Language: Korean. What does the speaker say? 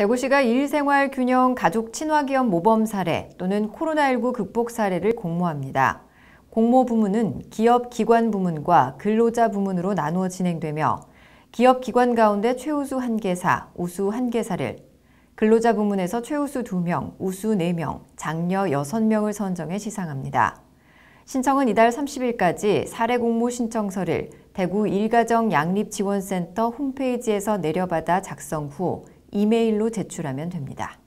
대구시가 일생활 균형 가족 친화기업 모범 사례 또는 코로나19 극복 사례를 공모합니다. 공모 부문은 기업 기관 부문과 근로자 부문으로 나누어 진행되며 기업 기관 가운데 최우수 한개사 우수 한개사를 근로자 부문에서 최우수 2명, 우수 4명, 장려 6명을 선정해 시상합니다. 신청은 이달 30일까지 사례 공모 신청서를 대구 일가정 양립지원센터 홈페이지에서 내려받아 작성 후 이메일로 제출하면 됩니다.